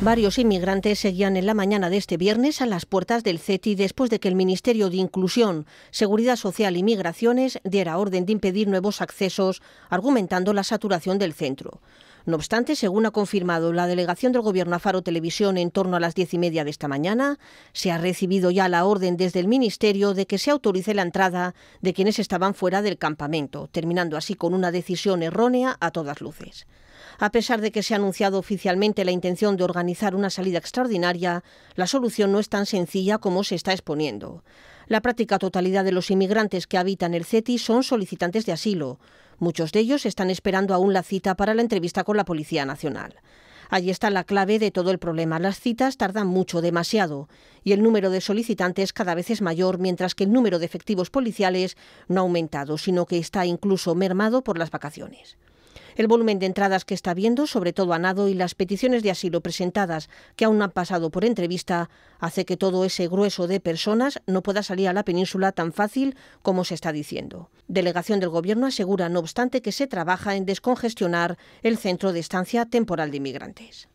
Varios inmigrantes seguían en la mañana de este viernes a las puertas del CETI después de que el Ministerio de Inclusión, Seguridad Social y Migraciones diera orden de impedir nuevos accesos, argumentando la saturación del centro. No obstante, según ha confirmado la delegación del Gobierno a Faro Televisión en torno a las diez y media de esta mañana, se ha recibido ya la orden desde el Ministerio de que se autorice la entrada de quienes estaban fuera del campamento, terminando así con una decisión errónea a todas luces. A pesar de que se ha anunciado oficialmente la intención de organizar organizar una salida extraordinaria, la solución no es tan sencilla como se está exponiendo. La práctica totalidad de los inmigrantes que habitan el CETI son solicitantes de asilo. Muchos de ellos están esperando aún la cita para la entrevista con la Policía Nacional. Allí está la clave de todo el problema. Las citas tardan mucho, demasiado, y el número de solicitantes cada vez es mayor, mientras que el número de efectivos policiales no ha aumentado, sino que está incluso mermado por las vacaciones. El volumen de entradas que está viendo, sobre todo a nado, y las peticiones de asilo presentadas, que aún no han pasado por entrevista, hace que todo ese grueso de personas no pueda salir a la península tan fácil como se está diciendo. Delegación del Gobierno asegura, no obstante, que se trabaja en descongestionar el centro de estancia temporal de inmigrantes.